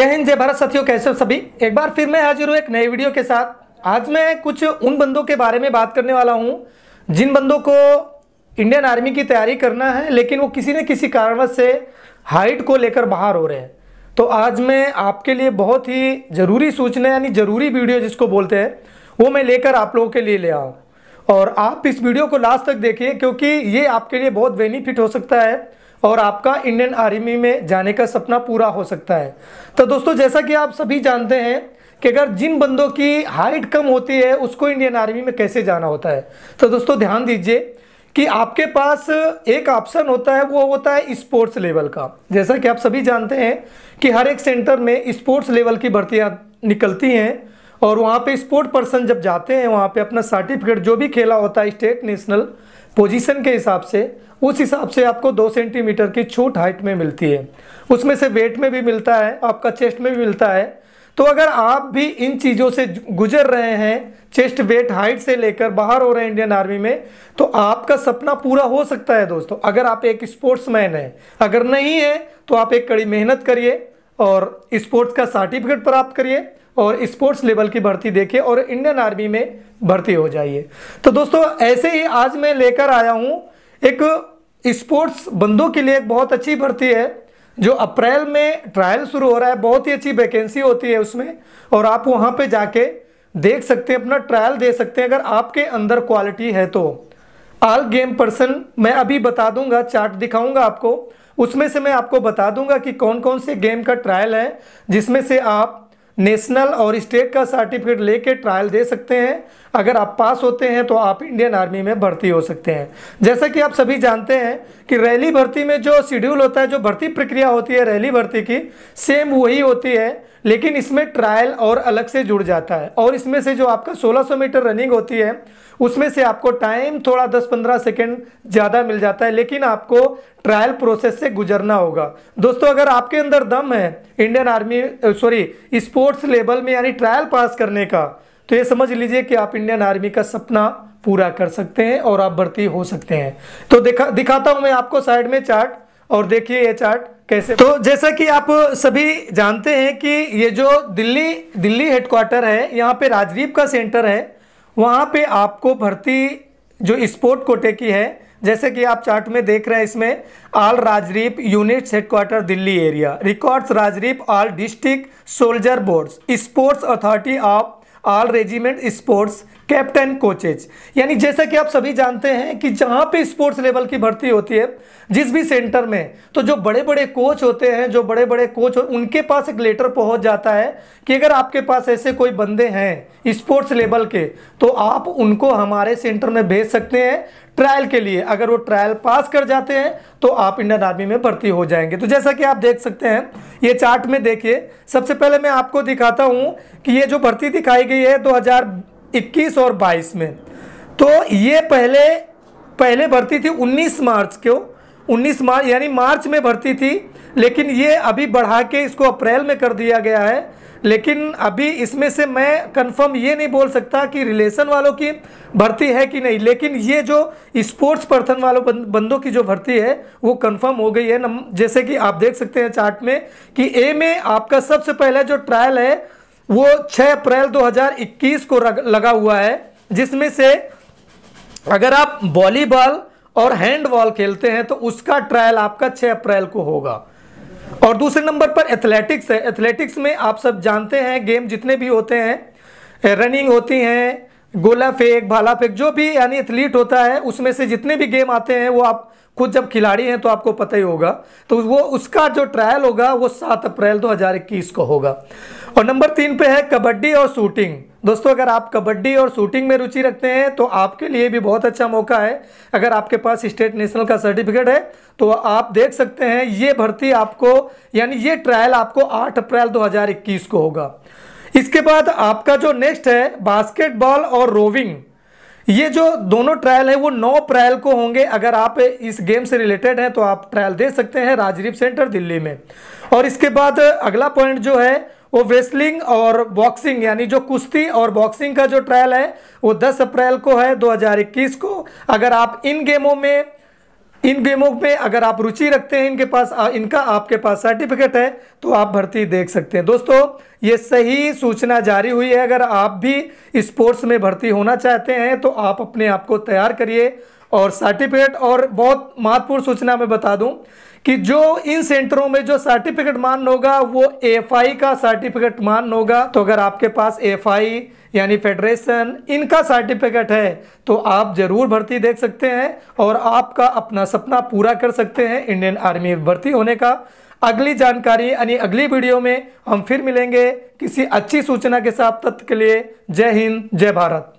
जय हिंद जय भारत साथियों कैसे हो सभी एक बार फिर मैं हाजिर हूँ एक नए वीडियो के साथ आज मैं कुछ उन बंदों के बारे में बात करने वाला हूँ जिन बंदों को इंडियन आर्मी की तैयारी करना है लेकिन वो किसी न किसी कारणवश से हाइट को लेकर बाहर हो रहे हैं तो आज मैं आपके लिए बहुत ही ज़रूरी सूचना यानी ज़रूरी वीडियो जिसको बोलते हैं वो मैं लेकर आप लोगों के लिए ले आऊँ और आप इस वीडियो को लास्ट तक देखिए क्योंकि ये आपके लिए बहुत बेनिफिट हो सकता है और आपका इंडियन आर्मी में जाने का सपना पूरा हो सकता है तो दोस्तों जैसा कि आप सभी जानते हैं कि अगर जिन बंदों की हाइट कम होती है उसको इंडियन आर्मी में कैसे जाना होता है तो दोस्तों ध्यान दीजिए कि आपके पास एक ऑप्शन होता है वो होता है स्पोर्ट्स लेवल का जैसा कि आप सभी जानते हैं कि हर एक सेंटर में स्पोर्ट्स लेवल की भर्तियाँ निकलती हैं और वहाँ पे स्पोर्ट पर्सन जब जाते हैं वहाँ पे अपना सर्टिफिकेट जो भी खेला होता है स्टेट नेशनल पोजीशन के हिसाब से उस हिसाब से आपको दो सेंटीमीटर की छूट हाइट में मिलती है उसमें से वेट में भी मिलता है आपका चेस्ट में भी मिलता है तो अगर आप भी इन चीज़ों से गुजर रहे हैं चेस्ट वेट हाइट से लेकर बाहर हो रहे हैं इंडियन आर्मी में तो आपका सपना पूरा हो सकता है दोस्तों अगर आप एक स्पोर्ट्समैन हैं अगर नहीं है तो आप एक कड़ी मेहनत करिए और स्पोर्ट्स का सर्टिफिकेट प्राप्त करिए और स्पोर्ट्स लेवल की भर्ती देखिए और इंडियन आर्मी में भर्ती हो जाइए तो दोस्तों ऐसे ही आज मैं लेकर आया हूँ एक स्पोर्ट्स बंदों के लिए एक बहुत अच्छी भर्ती है जो अप्रैल में ट्रायल शुरू हो रहा है बहुत ही अच्छी वैकेंसी होती है उसमें और आप वहाँ पे जाके देख सकते हैं अपना ट्रायल दे सकते हैं अगर आपके अंदर क्वालिटी है तो आल गेम पर्सन मैं अभी बता दूंगा चार्ट दिखाऊंगा आपको उसमें से मैं आपको बता दूंगा कि कौन कौन से गेम का ट्रायल है जिसमें से आप नेशनल और स्टेट का सर्टिफिकेट लेके ट्रायल दे सकते हैं अगर आप पास होते हैं तो आप इंडियन आर्मी में भर्ती हो सकते हैं जैसा कि आप सभी जानते हैं कि रैली भर्ती में जो शेड्यूल होता है जो भर्ती प्रक्रिया होती है रैली भर्ती की सेम वही होती है लेकिन इसमें ट्रायल और अलग से जुड़ जाता है और इसमें से जो आपका 1600 मीटर रनिंग होती है उसमें से आपको टाइम थोड़ा 10-15 सेकेंड ज़्यादा मिल जाता है लेकिन आपको ट्रायल प्रोसेस से गुजरना होगा दोस्तों अगर आपके अंदर दम है Indian army sorry sports level में यानी ट्रायल पास करने का तो ये समझ लीजिए कि आप इंडियन आर्मी का सपना पूरा कर सकते हैं और आप भर्ती हो सकते हैं तो दिखा दिखाता हूँ मैं आपको साइड में चार्ट और देखिए ये चार्ट कैसे तो जैसा कि आप सभी जानते हैं कि ये जो दिल्ली दिल्ली हेडक्वार्टर है यहाँ पे राजदीप का सेंटर है वहाँ पे आपको भर्ती जो स्पोर्ट कोटे की है जैसे कि आप चार्ट में देख रहे हैं इसमें आल राजरीप units headquarters Delhi area records राजरीप all district soldier boards sports authority of all regiment sports captain coaches यानी जैसा कि आप सभी जानते हैं कि जहाँ पे स्पोर्ट्स लेवल की भर्ती होती है जिस भी सेंटर में तो जो बड़े बड़े कोच होते हैं जो बड़े बड़े कोच उनके पास एक लेटर पहुंच जाता है कि अगर आपके पास ऐसे कोई बंदे हैं स्पोर्ट्स लेवल के तो आप उनको हमारे सेंटर में भेज सकते हैं ट्रायल के लिए अगर वो ट्रायल पास कर जाते हैं तो आप इंडियन आर्मी में भर्ती हो जाएंगे तो जैसा कि आप देख सकते हैं ये चार्ट में देखिए सबसे पहले मैं आपको दिखाता हूँ कि ये जो भर्ती दिखाई गई है 2000 21 और 22 में तो ये पहले पहले भर्ती थी 19 मार्च को 19 मार्च यानी मार्च में भर्ती थी लेकिन ये अभी बढ़ा के इसको अप्रैल में कर दिया गया है लेकिन अभी इसमें से मैं कंफर्म ये नहीं बोल सकता कि रिलेशन वालों की भर्ती है कि नहीं लेकिन ये जो स्पोर्ट्स पर्सन वालों बंदों की जो भर्ती है वो कंफर्म हो गई है जैसे कि आप देख सकते हैं चार्ट में कि ए में आपका सबसे पहला जो ट्रायल है वो 6 अप्रैल 2021 को लगा हुआ है जिसमें से अगर आप वॉलीबॉल और हैंडबॉल खेलते हैं तो उसका ट्रायल आपका 6 अप्रैल को होगा और दूसरे नंबर पर एथलेटिक्स है एथलेटिक्स में आप सब जानते हैं गेम जितने भी होते हैं रनिंग होती हैं गोला फेंक भाला फेंक जो भी यानी एथलीट होता है उसमें से जितने भी गेम आते हैं वो आप खुद जब खिलाड़ी हैं तो आपको पता ही होगा तो वो उसका जो ट्रायल होगा वो सात अप्रैल दो हज़ार इक्कीस को होगा और नंबर तीन पे है कबड्डी और शूटिंग दोस्तों अगर आप कबड्डी और शूटिंग में रुचि रखते हैं तो आपके लिए भी बहुत अच्छा मौका है अगर आपके पास स्टेट नेशनल का सर्टिफिकेट है तो आप देख सकते हैं ये भर्ती आपको यानी ये ट्रायल आपको 8 अप्रैल 2021 को होगा इसके बाद आपका जो नेक्स्ट है बास्केटबॉल और रोविंग ये जो दोनों ट्रायल है वो नौ अप्रैल को होंगे अगर आप इस गेम से रिलेटेड हैं तो आप ट्रायल दे सकते हैं राजदीप सेंटर दिल्ली में और इसके बाद अगला पॉइंट जो है वो रेसलिंग और बॉक्सिंग यानी जो कुश्ती और बॉक्सिंग का जो ट्रायल है वो 10 अप्रैल को है 2021 को अगर आप इन गेमों में इन गेमों पे अगर आप रुचि रखते हैं इनके पास आ, इनका आपके पास सर्टिफिकेट है तो आप भर्ती देख सकते हैं दोस्तों ये सही सूचना जारी हुई है अगर आप भी स्पोर्ट्स में भर्ती होना चाहते हैं तो आप अपने आप को तैयार करिए और सर्टिफिकेट और बहुत महत्वपूर्ण सूचना मैं बता दूं कि जो इन सेंटरों में जो सर्टिफिकेट मान होगा वो एफआई का सर्टिफिकेट मान होगा तो अगर आपके पास एफआई यानी फेडरेशन इनका सर्टिफिकेट है तो आप ज़रूर भर्ती देख सकते हैं और आपका अपना सपना पूरा कर सकते हैं इंडियन आर्मी में भर्ती होने का अगली जानकारी यानी अगली वीडियो में हम फिर मिलेंगे किसी अच्छी सूचना के साथ तत्व के लिए जय हिंद जय भारत